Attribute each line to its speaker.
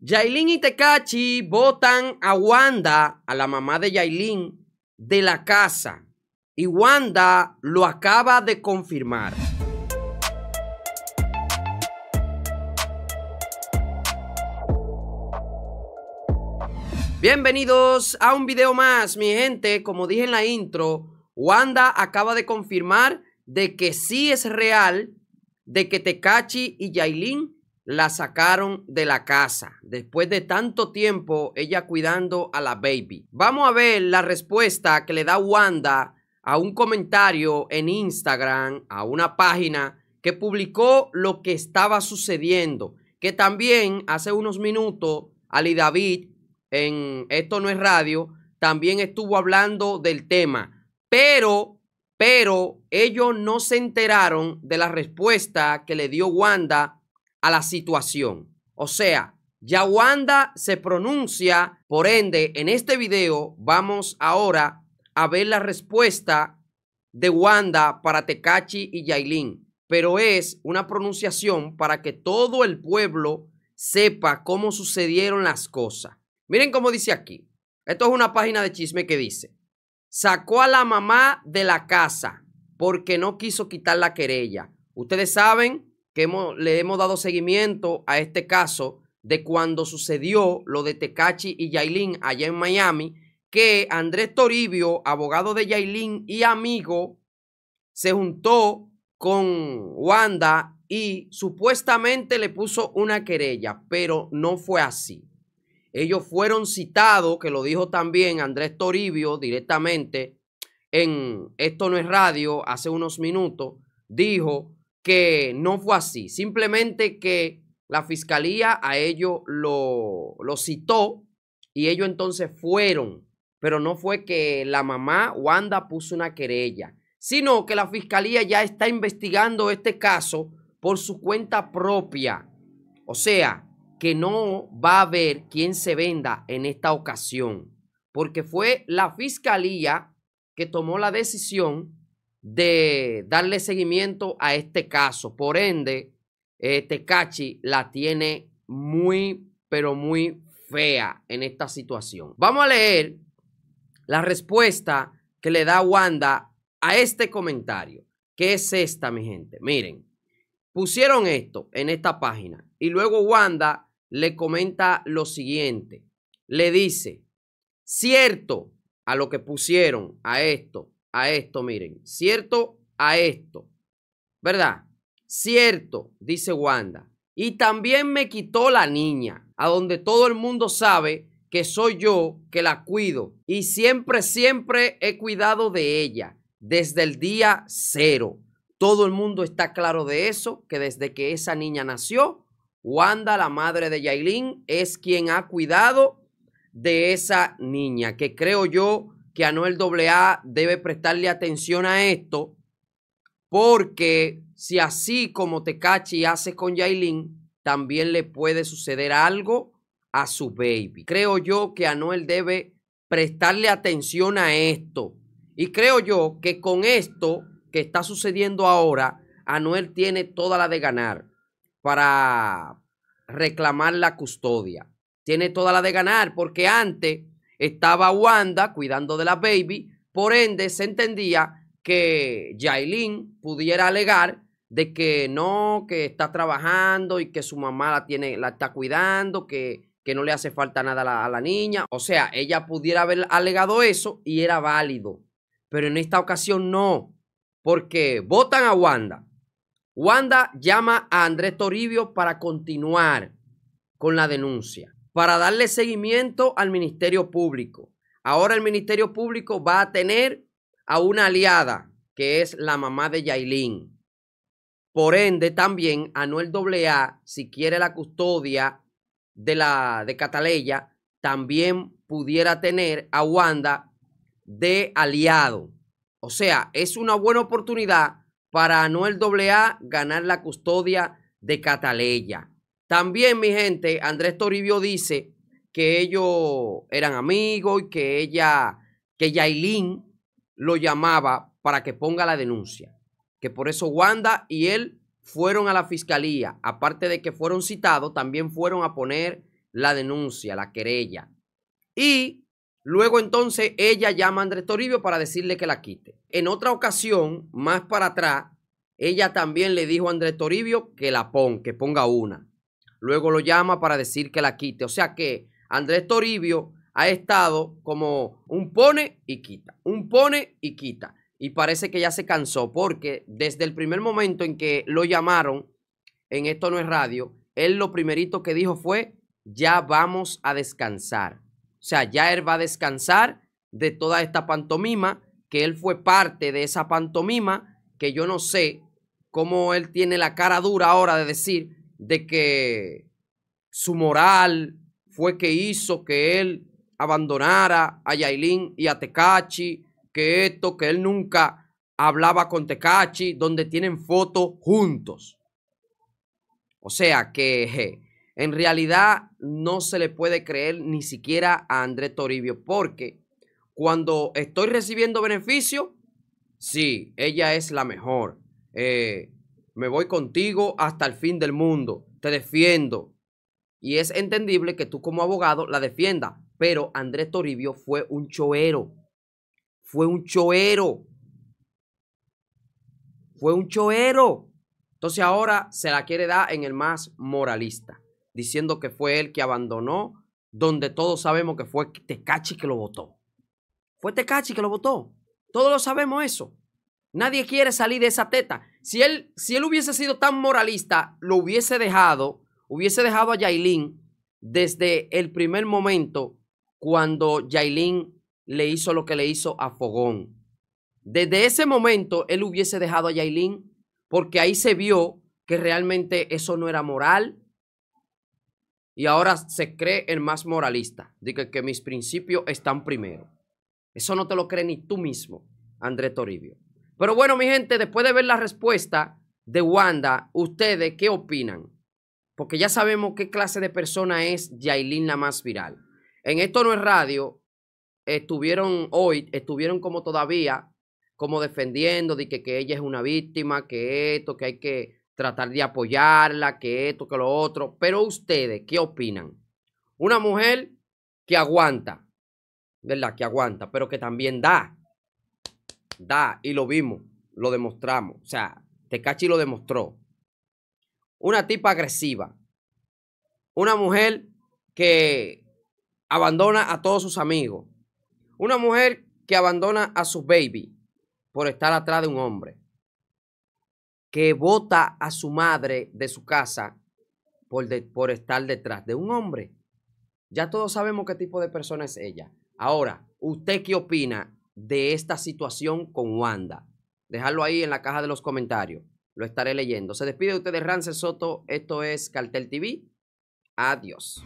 Speaker 1: Yailin y Tekachi votan a Wanda, a la mamá de Yailin, de la casa. Y Wanda lo acaba de confirmar. Bienvenidos a un video más, mi gente. Como dije en la intro, Wanda acaba de confirmar de que sí es real, de que Tekachi y Yailin la sacaron de la casa después de tanto tiempo ella cuidando a la baby. Vamos a ver la respuesta que le da Wanda a un comentario en Instagram, a una página que publicó lo que estaba sucediendo, que también hace unos minutos Ali David en Esto no es radio también estuvo hablando del tema, pero pero ellos no se enteraron de la respuesta que le dio Wanda a la situación. O sea, ya Wanda se pronuncia, por ende, en este video vamos ahora a ver la respuesta de Wanda para Tecachi y Yailin, pero es una pronunciación para que todo el pueblo sepa cómo sucedieron las cosas. Miren cómo dice aquí. Esto es una página de chisme que dice, sacó a la mamá de la casa porque no quiso quitar la querella. Ustedes saben le hemos dado seguimiento a este caso de cuando sucedió lo de Tecachi y Yailin allá en Miami, que Andrés Toribio, abogado de Yailin y amigo, se juntó con Wanda y supuestamente le puso una querella, pero no fue así. Ellos fueron citados, que lo dijo también Andrés Toribio directamente en Esto no es radio hace unos minutos, dijo que no fue así, simplemente que la fiscalía a ellos lo, citó y ellos entonces fueron, pero no fue que la mamá Wanda puso una querella, sino que la fiscalía ya está investigando este caso por su cuenta propia. O sea, que no va a haber quién se venda en esta ocasión, porque fue la fiscalía que tomó la decisión de darle seguimiento a este caso. Por ende, eh, Tecachi la tiene muy, pero muy fea en esta situación. Vamos a leer la respuesta que le da Wanda a este comentario, que es esta, mi gente. Miren, pusieron esto en esta página y luego Wanda le comenta lo siguiente. Le dice, cierto a lo que pusieron a esto, a esto, miren, cierto a esto, ¿verdad? Cierto, dice Wanda. Y también me quitó la niña, a donde todo el mundo sabe que soy yo que la cuido. Y siempre, siempre he cuidado de ella, desde el día cero. Todo el mundo está claro de eso, que desde que esa niña nació, Wanda, la madre de Yailin, es quien ha cuidado de esa niña, que creo yo que Anuel A debe prestarle atención a esto, porque si así como Tecachi hace con Yailin, también le puede suceder algo a su baby. Creo yo que Anuel debe prestarle atención a esto. Y creo yo que con esto que está sucediendo ahora, Anuel tiene toda la de ganar para reclamar la custodia. Tiene toda la de ganar porque antes estaba Wanda cuidando de la baby, por ende se entendía que Jailin pudiera alegar de que no, que está trabajando y que su mamá la, tiene, la está cuidando, que, que no le hace falta nada a la, a la niña. O sea, ella pudiera haber alegado eso y era válido. Pero en esta ocasión no, porque votan a Wanda. Wanda llama a Andrés Toribio para continuar con la denuncia para darle seguimiento al Ministerio Público. Ahora el Ministerio Público va a tener a una aliada, que es la mamá de Yailin. Por ende, también Anuel AA, si quiere la custodia de, la, de Cataleya, también pudiera tener a Wanda de aliado. O sea, es una buena oportunidad para Anuel AA ganar la custodia de Cataleya. También, mi gente, Andrés Toribio dice que ellos eran amigos y que ella, que Yailin lo llamaba para que ponga la denuncia. Que por eso Wanda y él fueron a la fiscalía. Aparte de que fueron citados, también fueron a poner la denuncia, la querella. Y luego entonces ella llama a Andrés Toribio para decirle que la quite. En otra ocasión, más para atrás, ella también le dijo a Andrés Toribio que la ponga, que ponga una luego lo llama para decir que la quite. O sea que Andrés Toribio ha estado como un pone y quita, un pone y quita. Y parece que ya se cansó porque desde el primer momento en que lo llamaron en Esto no es radio, él lo primerito que dijo fue, ya vamos a descansar. O sea, ya él va a descansar de toda esta pantomima, que él fue parte de esa pantomima, que yo no sé cómo él tiene la cara dura ahora de decir de que su moral fue que hizo que él abandonara a Yailin y a Tecachi, que esto, que él nunca hablaba con Tecachi, donde tienen fotos juntos. O sea que en realidad no se le puede creer ni siquiera a André Toribio, porque cuando estoy recibiendo beneficio, sí, ella es la mejor. Eh, me voy contigo hasta el fin del mundo, te defiendo. Y es entendible que tú como abogado la defienda, pero Andrés Toribio fue un choero, fue un choero, fue un choero. Entonces ahora se la quiere dar en el más moralista, diciendo que fue él que abandonó, donde todos sabemos que fue Tecachi que lo votó. Fue Tecachi que lo votó. Todos lo sabemos eso. Nadie quiere salir de esa teta. Si él, si él hubiese sido tan moralista, lo hubiese dejado, hubiese dejado a Yailin desde el primer momento cuando Yailin le hizo lo que le hizo a Fogón. Desde ese momento él hubiese dejado a Yailin porque ahí se vio que realmente eso no era moral y ahora se cree el más moralista. Dice que mis principios están primero. Eso no te lo cree ni tú mismo, André Toribio. Pero bueno, mi gente, después de ver la respuesta de Wanda, ¿ustedes qué opinan? Porque ya sabemos qué clase de persona es Yailin la más viral. En Esto No es Radio, estuvieron hoy, estuvieron como todavía, como defendiendo de que, que ella es una víctima, que esto, que hay que tratar de apoyarla, que esto, que lo otro. Pero ustedes, ¿qué opinan? Una mujer que aguanta, ¿verdad? Que aguanta, pero que también da da, y lo vimos, lo demostramos. O sea, Tecachi lo demostró. Una tipa agresiva. Una mujer que abandona a todos sus amigos. Una mujer que abandona a su baby por estar atrás de un hombre. Que vota a su madre de su casa por, por estar detrás de un hombre. Ya todos sabemos qué tipo de persona es ella. Ahora, ¿usted qué opina de esta situación con Wanda? Dejarlo ahí en la caja de los comentarios. Lo estaré leyendo. Se despide de ustedes Rance Soto. Esto es Cartel TV. Adiós.